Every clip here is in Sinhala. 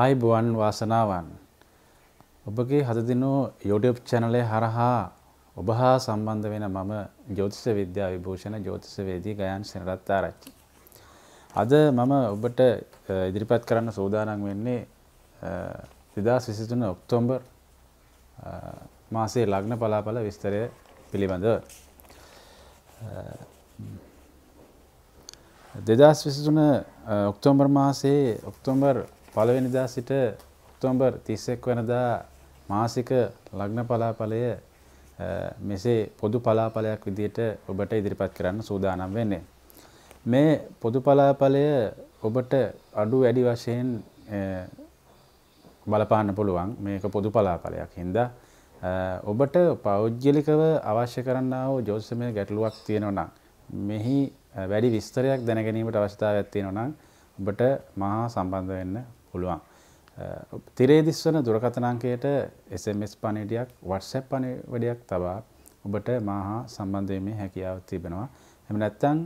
ආයිබුවන් වාසනාවන් ඔබගේ හදදිනු යොඩප් චැනලය හරහා ඔබ හා සම්බන්ධ වෙන මම ජෝතිස විද්‍යා විභූෂණ ජෝතිසවේදී ගයන් සිනරත් ආරච්චි. අද මම ඔබට ඉදිරිපත් කරන්න සූදානන් වෙන්නේ දෙදස් විසිතුන ඔක්තෝම්බර් මාසේ ලග්න පලාපල විස්තරය පිළිබඳ. දෙදස් විසිතුන ඔක්තෝම්බර් මාසේ ඔක්තෝම්බර් පළවෙනිදා සිට ඔක්තෝබර් 31 වෙනිදා මාසික ලග්න පලාපලය මෙසේ පොදු පලාපලයක් විදිහට ඔබට ඉදිරිපත් කරන්න සූදානම් වෙන්නේ. මේ පොදු පලාපලය ඔබට අඩු වැඩි වශයෙන් බලපාන්න පුළුවන් මේක පොදු පලාපලයක් හින්දා ඔබට පෞද්ගලිකව අවශ්‍ය කරන්නා වූ ජෝතිෂමය ගැටලුවක් තියෙනවා නම් මෙහි වැඩි විස්තරයක් දැනගැනීමට අවශ්‍යතාවයක් තියෙනවා නම් ඔබට මහා සම්බන්ධ වෙන්න පුළුවන්. තිරේදිස්වන දුරකථනංකයට SMS පණිඩියක් WhatsApp පණිවඩයක් තබා ඔබට මාහා සම්බන්ධීමේ හැකියාව තිබෙනවා. එම නැත්තං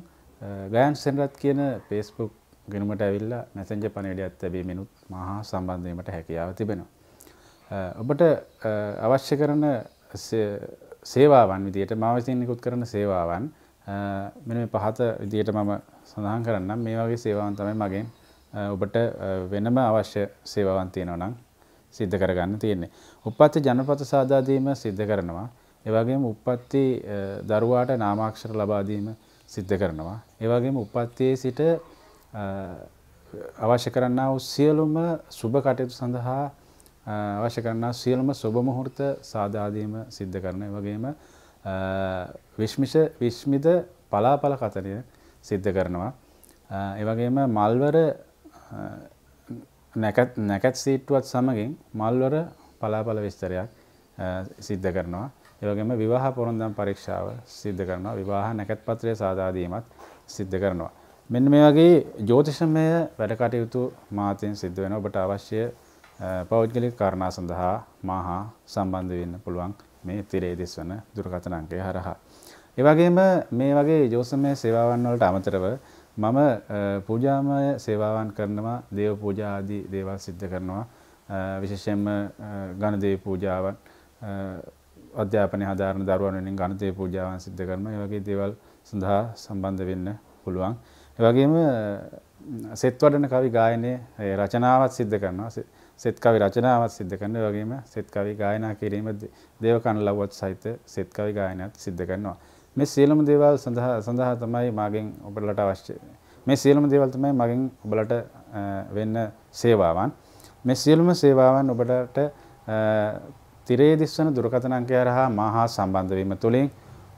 ගයන් සෙන්රත් කියන පේස්බුක් ගෙනුමට ඇවිල්ල නැසෙන්ජ පණිඩියක් තැබීමෙනුත් මහා සම්බන්ධීමට හැකියාව තිබෙනවා. ඔබට අවශ්‍ය කරන සේවාවන් විදියට මාවසින් නිකුත් කරන සේවාවන් මෙ පහත විදියට මම සඳහන් කරන්නම් මේ වගේ සේවාවන් තමයි මගේ ඔබට වෙනම අවශ්‍ය සේවාවන් තියෙනවා නම් සිද්ධ කරගන්න තියෙන්නේ. උප්පත්ති ජනපත සාදා දීම සිද්ධ කරනවා. ඒ වගේම උප්පත්ති දරුවාට නාමාක්ෂර ලබා දීම සිද්ධ කරනවා. ඒ වගේම උප්පත්තියේ සිට අවශ්‍ය කරන්නා වූ සියලුම සුබ කටයුතු සඳහා අවශ්‍ය කරන්නා සියලුම සුබ මුහූර්ත සාදා දීම සිද්ධ කරන. ඒ වගේම විශ්මිෂ විශ්මිත පලාපල කතනය සිද්ධ කරනවා. ඒ වගේම මල්වර නැකත් නැකත් සීට්ටුවත් සමගින් මල්වර පලාපල විස්තරයක් සිද්ධ කරනවා. ඒවගේම විවාහ පොරොන්දම් පරීක්ෂාව සිද්ධ කරනවා. විවාහ නැකත් පත්‍රය සාදාදීමත් සිද්ධ කරනවා. මෙන්න මේ වගේ ජෝතිෂමය වැඩ කටයුතු මාතෙන් සිද්ධ වෙන ඔබට අවශ්‍ය පෞද්ගලික කාරණා සඳහා මා හා සම්බන්ධ වෙන්න පුළුවන් මේ තිරේ දිස්වන දුරකථන අංකය හරහා. ඒ වගේම මේ වගේ ජෝතිෂමය සේවාවන් වලට අමතරව මම පූජාමය සේවාවන් කරනවා දේව පූජා ආදී දේවල් සිද්ධ කරනවා විශේෂයෙන්ම ගණදේව පූජාවන් අධ්‍යාපනය හදාරන දරුවන් වෙනින් ගණදේව පූජාවන් සිද්ධ කරනවා ඒ වගේ දේවල් සඳහා සම්බන්ධ වෙන්න පුළුවන් ඒ වගේම සෙත් වඩන කවි ගායනයේ රචනාවත් සිද්ධ කරනවා සෙත් කවි රචනාවත් සිද්ධ කරන ඒ වගේම සෙත් කවි ගායනා කිරීම දේව කණලව්වත් සහිත සෙත් කවි ගායනයත් සිද්ධ කරනවා මේ සියලුම දේවල් සඳහා සඳහා තමයි මාගෙන් ඔබලට අවශ්‍ය මේ සියලුම දේවල් තමයි මගෙන් ඔබලට වෙන්න සේවාවන් මේ සියලුම සේවාවන් ඔබට තිරේ දිස්වන දුරකථන අංකය හරහා මා හා සම්බන්ධ වීම තුළින්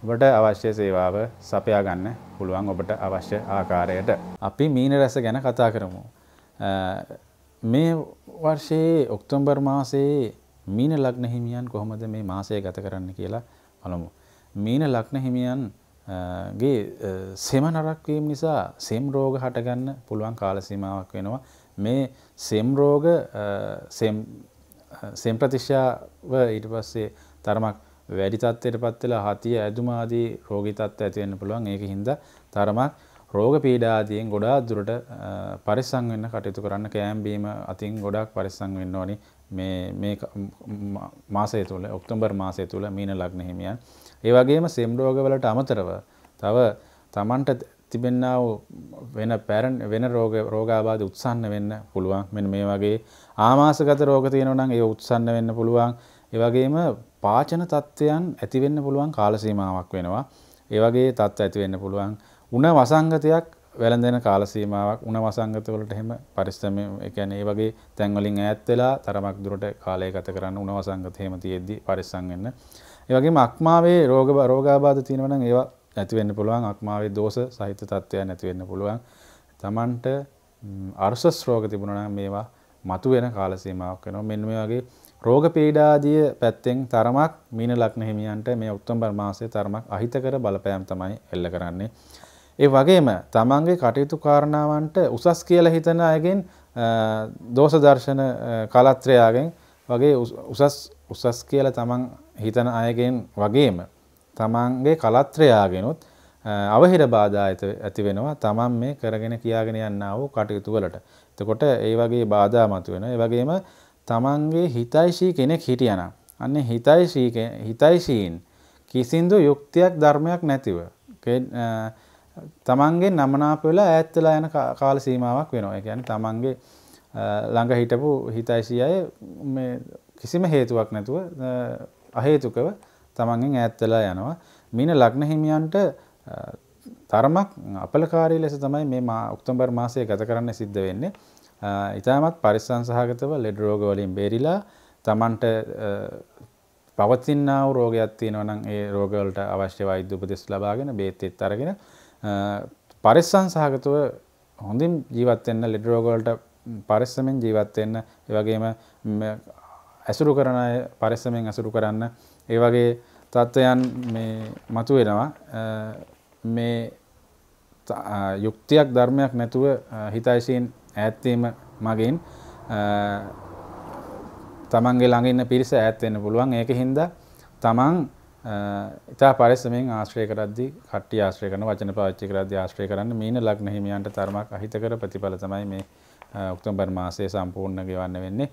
ඔබට අවශ්‍ය සේවාව සපයා ගන්න පුළුවන් ඔබට අවශ්‍ය ආකාරයට. අපි මීන රැස ගැන කතා කරමු. මේ වර්ෂයේ ඔක්තෝම්බර් මාසයේ මීන ලග්න හිමියන් කොහොමද මේ මාසය ගත කරන්න කියලා බලමු. මීන ලක්න හිමියන් ගේ සෙම නරක්වීම නිසා සෙම් රෝග හටගන්න පුළුවන් කාලසීමාවක් වෙනවා මේ සෙම් රෝග සෙම් ප්‍රතිශ්‍යාව ඊට පස්සේ තරමක් වැඩි තත්ත්වයට පත්වෙලා හතිය ඇදුම ආදී රෝගී තත්ත්ව ඇති වෙන්න පුළුවන් ඒක හින්දා තරමක් රෝග පීඩාදියෙන් ගොඩාක් දුරට පරිස්සම් වෙන්න කටයුතු කරන්න කෑම් බීම අතින් ගොඩාක් පරිස්සම් වෙන්න ඕනි මාසය තුළ ඔක්තුම්බර් මාසය තුළ මීන ලග්න හිමියන් ඒ වගේම සෙම්රෝගවලට අමතරව තව තමන්ට තිබෙන්නා වෙන පැරන් වෙන රෝග රෝගාබාධ උත්සන්න වෙන්න පුළුවන් මෙන්න මේ වගේ ආමාසගත රෝග තියෙනවා නම් ඒ උත්සන්න වෙන්න පුළුවන් ඒ වගේම පාචන තත්ත්වයන් ඇති වෙන්න පුළුවන් කාල සීමාවක් වෙනවා ඒ වගේ තත්ත්ව ඇති වෙන්න පුළුවන් උණ වසංගතයක් වැළඳෙන කාල සීමාවක් උණ වසංගතවලට එහෙම පරිස්සම ඒ කියන්නේ ඒ වගේ තැන් වලින් ඈත් වෙලා තරමක් දුරට කාලය ගත කරන්න උණ වසංගත එහෙම තියෙද්දි පරිස්සම් වෙන්න. ඒ වගේම අක්මාවේ රෝග රෝගාබාධ තියෙනවා නම් ඒවා නැති වෙන්න පුළුවන්. අක්මාවේ දෝෂ සහිත තත්ත්වයන් නැති වෙන්න පුළුවන්. Tamanට අර්ශස් රෝග තිබුණා නම් මේවා මතුවෙන කාල සීමාවක් වෙනවා. මෙන්න මේ වගේ රෝග පීඩාදිය පැත්තෙන් තරමක් මීන ලග්න හිමියන්ට මේ ඔක්තෝබර් මාසයේ තරමක් අහිතකර බලපෑම් තමයි එල්ල කරන්නේ. ඒ වගේම තමන්ගේ කටයුතු කාරණාවන්ට උසස් කියලා හිතන අයගෙන් දෝෂ දර්ශන කලත්‍රයාගෙන් වගේ උසස් උසස් කියලා තමන් හිතන අයගෙන් වගේම තමන්ගේ කලත්‍රයාගෙනුත් අවහිර බාධා ඇති වෙනවා තමන් මේ කරගෙන කියාගෙන යන්නා වූ කටයුතු වලට. එතකොට ඒ වගේ බාධා මතුවෙන. ඒ වගේම තමන්ගේ හිතයිශී කෙනෙක් හිටියනම් අන්නේ හිතයිශී හිතයිශීන් කිසිඳු යුක්තියක් ධර්මයක් නැතිව තමන්ගේ නමනාප වෙලා ඈත් වෙලා යන කාල සීමාවක් වෙනවා. ඒ කියන්නේ තමන්ගේ ළඟ හිටපු හිතයිසි අය මේ කිසිම හේතුවක් නැතුව අහේතුකව තමන්ගෙන් ඈත් වෙලා යනවා. මීන ලග්න හිමියන්ට තරමක් අපලකාරී ලෙස තමයි මේ ඔක්තෝබර් මාසයේ ගත කරන්න සිද්ධ වෙන්නේ. ඉතාමත් පරිස්සම් සහගතව ලෙඩ රෝග වලින් බේරිලා තමන්ට පවතිනා වූ රෝගයක් තියෙනවා නම් ඒ රෝග වලට අවශ්‍ය වෛද්‍ය උපදෙස් ලබාගෙන බේත් එත් අරගෙන පරිස්සං සහගතව හොඳින් ජීවත්වෙන්න ලෙඩරෝගොලට පරිස්සමෙන් ජීවත්වෙන්න ඒවගේම ඇසුරු කරන පරිස්සමෙන් ඇසුරු කරන්න ඒ වගේ තත්ත්වයන් මේ මතු වෙනවා මේ යුක්තියක් ධර්මයක් නැතුව හිතයිශයෙන් ඇත්තීම මගින් තමන්ගේ ළඟඉන්න පිරිස ඇත්වෙන්න පුළුවන් ඒක හින්දා තමන් ඉතා පරිස්සමෙන් ආශ්‍රය කරද්දි කට්ටි ආශ්‍රය කරන වචන පාවිච්චි කරද්දි ආශ්‍රය කරන්න මීන ලග්න හිමියන්ට තරමක් අහිතකර ප්‍රතිඵල තමයි මේ ඔක්තෝබර් මාසයේ සම්පූර්ණ ගෙවන්න වෙන්නේ.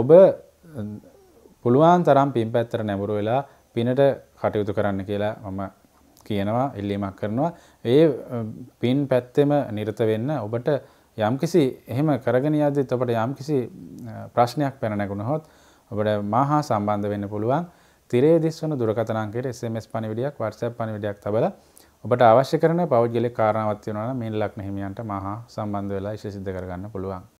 ඔබ පුළුවන් තරම් පින් පැත්තට නැඹුරු වෙලා පිනට කටයුතු කරන්න කියලා මම කියනවා ඉල්ලීමක් කරනවා. ඒ පින් පැත්තෙම නිරත වෙන්න ඔබට යම්කිසි එහෙම කරගෙන යද්දිත් ඔබට යම්කිසි ප්‍රශ්නයක් පැන නැගුණහොත් ඔබට මහා සම්බන්ධ වෙන්න පුළුවන්. තිරේ දිස්වන දුරකථන අංකයට SMS පණිවිඩයක් WhatsApp පණිවිඩයක් තබලා ඔබට අවශ්‍ය කරන පෞද්ගලික කාරණාවක් තියෙනවා නම් මේ ලක්න හිමියන්ට මහා සම්බන්ධ වෙලා ඉෂ සිද්ධ කරගන්න පුළුවන්.